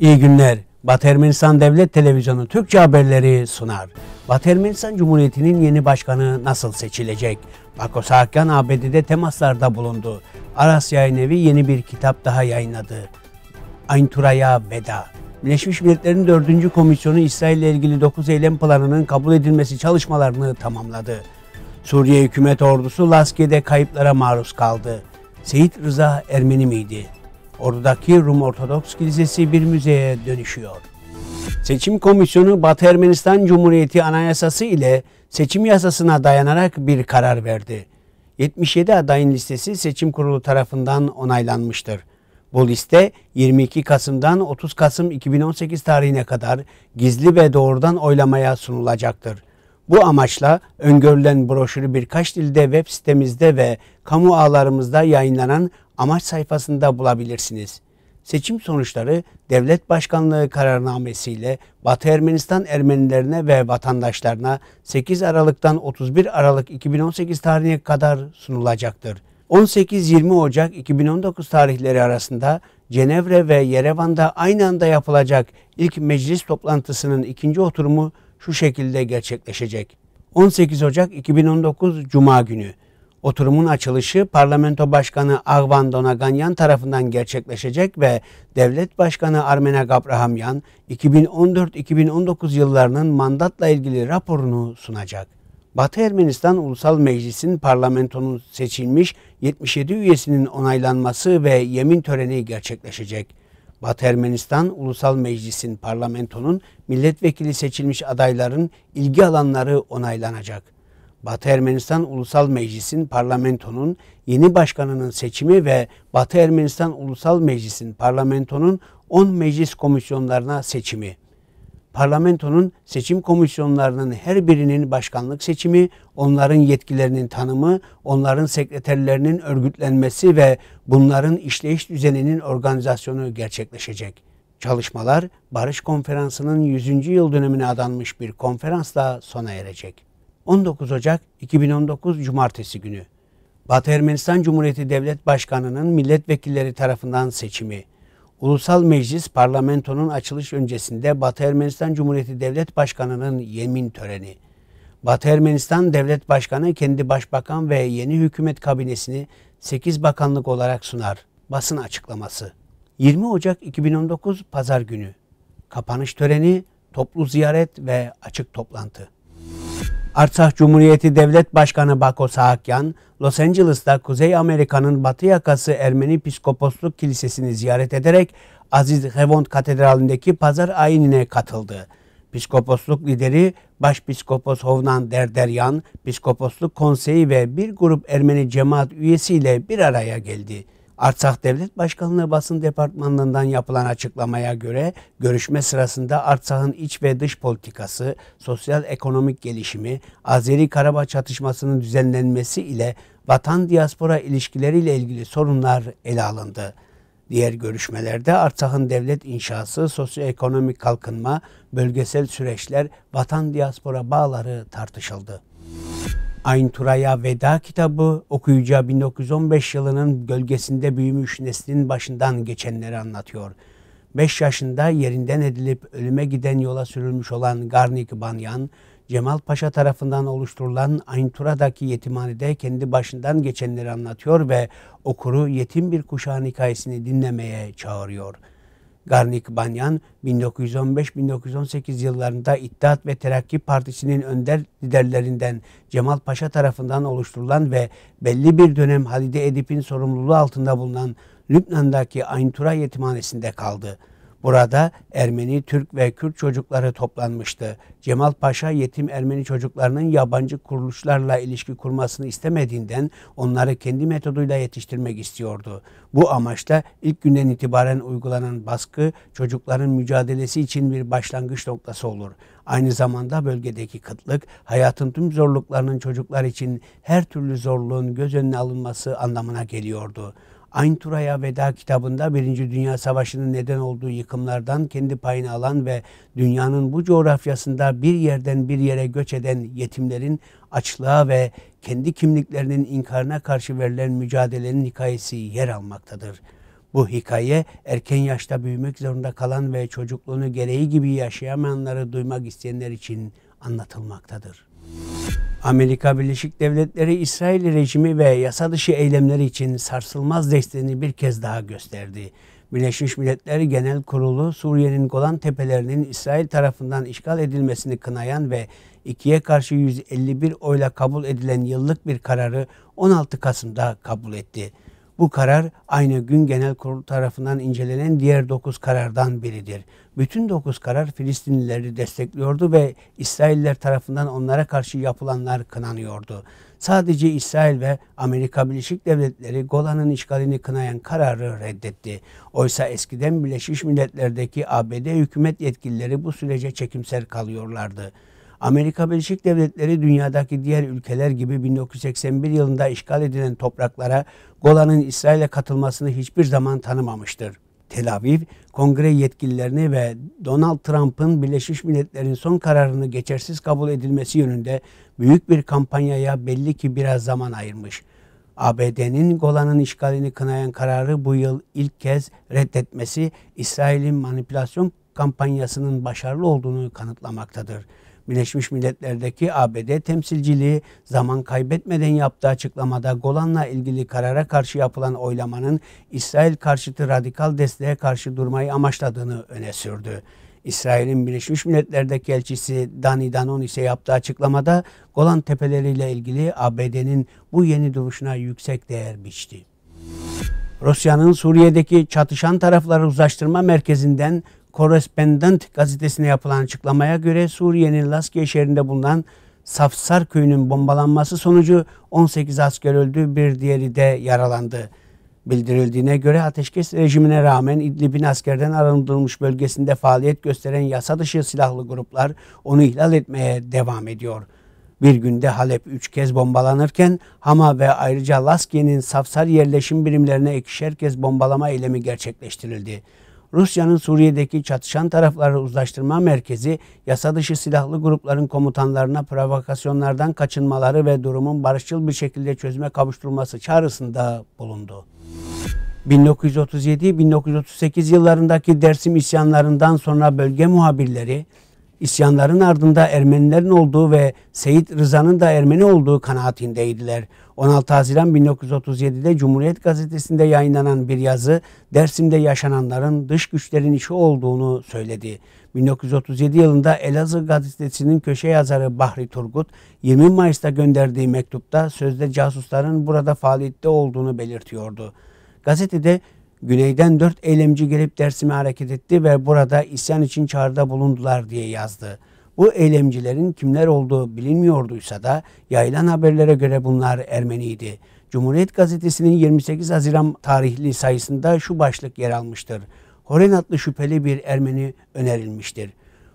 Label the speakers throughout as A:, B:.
A: İyi günler. Batı Ermenistan Devlet Televizyonu Türkçe haberleri sunar. Batı Ermenistan Cumhuriyeti'nin yeni başkanı nasıl seçilecek? Marco Sarkyan ABD'de temaslarda bulundu. Aras Yayın Evi yeni bir kitap daha yayınladı. Ayntura'ya veda. Birleşmiş Milletler'in 4. Komisyonu İsrail ile ilgili 9 eylem planının kabul edilmesi çalışmalarını tamamladı. Suriye hükümet ordusu Laskiye'de kayıplara maruz kaldı. Seyit Rıza Ermeni miydi? Oradaki Rum Ortodoks Kilisesi bir müzeye dönüşüyor. Seçim Komisyonu Batı Ermenistan Cumhuriyeti Anayasası ile seçim yasasına dayanarak bir karar verdi. 77 adayın listesi seçim kurulu tarafından onaylanmıştır. Bu liste 22 Kasım'dan 30 Kasım 2018 tarihine kadar gizli ve doğrudan oylamaya sunulacaktır. Bu amaçla öngörülen broşürü birkaç dilde web sitemizde ve kamu ağlarımızda yayınlanan amaç sayfasında bulabilirsiniz. Seçim sonuçları devlet başkanlığı kararnamesiyle Batı Ermenistan Ermenilerine ve vatandaşlarına 8 Aralık'tan 31 Aralık 2018 tarihine kadar sunulacaktır. 18-20 Ocak 2019 tarihleri arasında Cenevre ve Yerevan'da aynı anda yapılacak ilk meclis toplantısının ikinci oturumu şu şekilde gerçekleşecek. 18 Ocak 2019 Cuma günü Oturumun açılışı Parlamento Başkanı Arvan Donaganyan tarafından gerçekleşecek ve Devlet Başkanı Armena Gabrahamyan 2014-2019 yıllarının mandatla ilgili raporunu sunacak. Batı Ermenistan Ulusal Meclis'in parlamentonun seçilmiş 77 üyesinin onaylanması ve yemin töreni gerçekleşecek. Batı Ermenistan Ulusal Meclis'in parlamentonun milletvekili seçilmiş adayların ilgi alanları onaylanacak. Batı Ermenistan Ulusal Meclisi'nin parlamentonun yeni başkanının seçimi ve Batı Ermenistan Ulusal Meclisi'nin parlamentonun 10 meclis komisyonlarına seçimi. Parlamentonun seçim komisyonlarının her birinin başkanlık seçimi, onların yetkilerinin tanımı, onların sekreterlerinin örgütlenmesi ve bunların işleyiş düzeninin organizasyonu gerçekleşecek. Çalışmalar Barış Konferansı'nın 100. yıl dönemine adanmış bir konferansla sona erecek. 19 Ocak 2019 Cumartesi günü Batı Ermenistan Cumhuriyeti Devlet Başkanı'nın milletvekilleri tarafından seçimi. Ulusal Meclis Parlamento'nun açılış öncesinde Batı Ermenistan Cumhuriyeti Devlet Başkanı'nın yemin töreni. Batı Ermenistan Devlet Başkanı kendi başbakan ve yeni hükümet kabinesini 8 bakanlık olarak sunar. Basın açıklaması. 20 Ocak 2019 Pazar günü. Kapanış töreni, toplu ziyaret ve açık toplantı. Artsakh Cumhuriyeti Devlet Başkanı Bako Saakyan, Los Angeles'ta Kuzey Amerika'nın batı yakası Ermeni Piskoposluk Kilisesi'ni ziyaret ederek Aziz Hevont Katedrali'ndeki pazar ayinine katıldı. Piskoposluk lideri Başpiskopos Hovnan Derderyan, Piskoposluk Konseyi ve bir grup Ermeni cemaat üyesiyle bir araya geldi. Artsakh Devlet Başkanlığı Basın Departmanı'ndan yapılan açıklamaya göre görüşme sırasında Artsakh'ın iç ve dış politikası, sosyal ekonomik gelişimi, Azeri-Karabağ çatışmasının düzenlenmesi ile vatan diaspora ilişkileriyle ilgili sorunlar ele alındı. Diğer görüşmelerde Artsakh'ın devlet inşası, sosyoekonomik kalkınma, bölgesel süreçler, vatan diaspora bağları tartışıldı. Ayn Tura'ya Veda kitabı okuyucuya 1915 yılının gölgesinde büyümüş neslin başından geçenleri anlatıyor. 5 yaşında yerinden edilip ölüme giden yola sürülmüş olan Garnik Banyan, Cemal Paşa tarafından oluşturulan Ayntura'daki yetimhanede kendi başından geçenleri anlatıyor ve okuru yetim bir kuşağın hikayesini dinlemeye çağırıyor.'' Garnik Banyan 1915-1918 yıllarında İttihat ve Terakki Partisi'nin önder liderlerinden Cemal Paşa tarafından oluşturulan ve belli bir dönem Halide Edip'in sorumluluğu altında bulunan Lübnan'daki Ayntura yetimhanesinde kaldı. Burada Ermeni, Türk ve Kürt çocukları toplanmıştı. Cemal Paşa yetim Ermeni çocuklarının yabancı kuruluşlarla ilişki kurmasını istemediğinden onları kendi metoduyla yetiştirmek istiyordu. Bu amaçla ilk günden itibaren uygulanan baskı çocukların mücadelesi için bir başlangıç noktası olur. Aynı zamanda bölgedeki kıtlık, hayatın tüm zorluklarının çocuklar için her türlü zorluğun göz önüne alınması anlamına geliyordu. Ayntura'ya Veda kitabında Birinci Dünya Savaşı'nın neden olduğu yıkımlardan kendi payını alan ve dünyanın bu coğrafyasında bir yerden bir yere göç eden yetimlerin açlığa ve kendi kimliklerinin inkarına karşı verilen mücadelenin hikayesi yer almaktadır. Bu hikaye erken yaşta büyümek zorunda kalan ve çocukluğunu gereği gibi yaşayamayanları duymak isteyenler için anlatılmaktadır. Amerika Birleşik Devletleri İsrail rejimi ve yasa dışı eylemleri için sarsılmaz desteğini bir kez daha gösterdi. Birleşmiş Milletler Genel Kurulu Suriye'nin Golan Tepelerinin İsrail tarafından işgal edilmesini kınayan ve ikiye karşı 151 oyla kabul edilen yıllık bir kararı 16 Kasım'da kabul etti. Bu karar aynı gün genel kurul tarafından incelenen diğer dokuz karardan biridir. Bütün dokuz karar Filistinlileri destekliyordu ve İsrailler tarafından onlara karşı yapılanlar kınanıyordu. Sadece İsrail ve Amerika Birleşik Devletleri Golan'ın işgalini kınayan kararı reddetti. Oysa eskiden Birleşmiş Milletler'deki ABD hükümet yetkilileri bu sürece çekimser kalıyorlardı. Amerika Birleşik Devletleri dünyadaki diğer ülkeler gibi 1981 yılında işgal edilen topraklara Golan'ın İsrail'e katılmasını hiçbir zaman tanımamıştır. Tel Aviv, kongre yetkililerini ve Donald Trump'ın Birleşmiş Milletler'in son kararını geçersiz kabul edilmesi yönünde büyük bir kampanyaya belli ki biraz zaman ayırmış. ABD'nin Golan'ın işgalini kınayan kararı bu yıl ilk kez reddetmesi İsrail'in manipülasyon kampanyasının başarılı olduğunu kanıtlamaktadır. Birleşmiş Milletler'deki ABD temsilciliği zaman kaybetmeden yaptığı açıklamada Golan'la ilgili karara karşı yapılan oylamanın İsrail karşıtı radikal desteğe karşı durmayı amaçladığını öne sürdü. İsrail'in Birleşmiş Milletler'deki elçisi Dani Danon ise yaptığı açıklamada Golan Tepeleri ile ilgili ABD'nin bu yeni duruşuna yüksek değer biçti. Rusya'nın Suriye'deki çatışan tarafları uzlaştırma merkezinden Correspondent gazetesine yapılan açıklamaya göre Suriye'nin Laski şehrinde bulunan Safsar köyünün bombalanması sonucu 18 asker öldü, bir diğeri de yaralandı. Bildirildiğine göre ateşkes rejimine rağmen İdlib'in askerden arındırılmış bölgesinde faaliyet gösteren yasa dışı silahlı gruplar onu ihlal etmeye devam ediyor. Bir günde Halep 3 kez bombalanırken Hama ve ayrıca Laskiye'nin Safsar yerleşim birimlerine ikişer kez bombalama eylemi gerçekleştirildi. Rusya'nın Suriye'deki çatışan tarafları uzlaştırma merkezi yasa dışı silahlı grupların komutanlarına provokasyonlardan kaçınmaları ve durumun barışçıl bir şekilde çözüme kavuşturulması çağrısında bulundu. 1937-1938 yıllarındaki Dersim isyanlarından sonra bölge muhabirleri isyanların ardında Ermenilerin olduğu ve Seyit Rıza'nın da Ermeni olduğu kanaatindeydiler. 16 Haziran 1937'de Cumhuriyet Gazetesi'nde yayınlanan bir yazı Dersim'de yaşananların dış güçlerin işi olduğunu söyledi. 1937 yılında Elazığ Gazetesi'nin köşe yazarı Bahri Turgut 20 Mayıs'ta gönderdiği mektupta sözde casusların burada faaliyette olduğunu belirtiyordu. Gazetede güneyden dört eylemci gelip Dersim'e hareket etti ve burada isyan için çağrıda bulundular diye yazdı. Bu eylemcilerin kimler olduğu bilinmiyorduysa da yayılan haberlere göre bunlar Ermeniydi. Cumhuriyet Gazetesi'nin 28 Haziran tarihli sayısında şu başlık yer almıştır. Horen adlı şüpheli bir Ermeni önerilmiştir.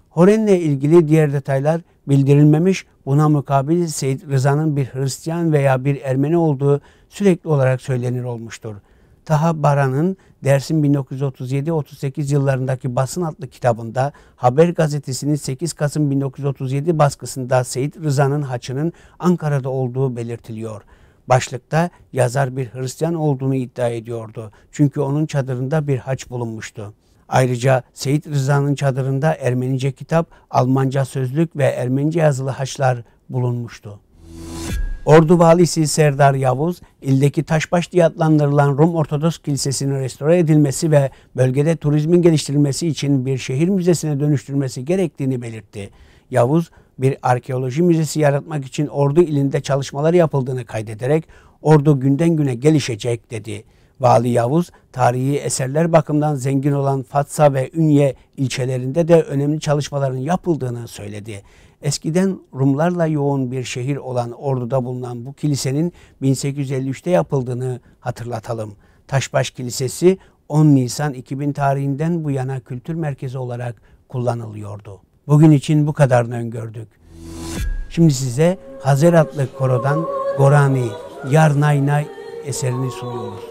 A: Horen'le ilgili diğer detaylar bildirilmemiş, buna mukabil Seyit Rıza'nın bir Hristiyan veya bir Ermeni olduğu sürekli olarak söylenir olmuştur.'' Taha Baran'ın Dersim 1937-38 yıllarındaki Basın adlı kitabında Haber Gazetesi'nin 8 Kasım 1937 baskısında Seyit Rıza'nın haçının Ankara'da olduğu belirtiliyor. Başlıkta yazar bir Hristiyan olduğunu iddia ediyordu. Çünkü onun çadırında bir haç bulunmuştu. Ayrıca Seyit Rıza'nın çadırında Ermenice kitap, Almanca sözlük ve Ermenice yazılı haçlar bulunmuştu. Ordu valisi Serdar Yavuz, ildeki Taşbaş diye adlandırılan Rum Ortodoks Kilisesi'nin restore edilmesi ve bölgede turizmin geliştirilmesi için bir şehir müzesine dönüştürmesi gerektiğini belirtti. Yavuz, bir arkeoloji müzesi yaratmak için Ordu ilinde çalışmalar yapıldığını kaydederek Ordu günden güne gelişecek dedi. Vali Yavuz, tarihi eserler bakımından zengin olan Fatsa ve Ünye ilçelerinde de önemli çalışmaların yapıldığını söyledi. Eskiden Rumlarla yoğun bir şehir olan Ordu'da bulunan bu kilisenin 1853'te yapıldığını hatırlatalım. Taşbaş Kilisesi 10 Nisan 2000 tarihinden bu yana kültür merkezi olarak kullanılıyordu. Bugün için bu kadarını öngördük. Şimdi size Hazer adlı korodan Gorani Yar Nay Nay eserini sunuyoruz.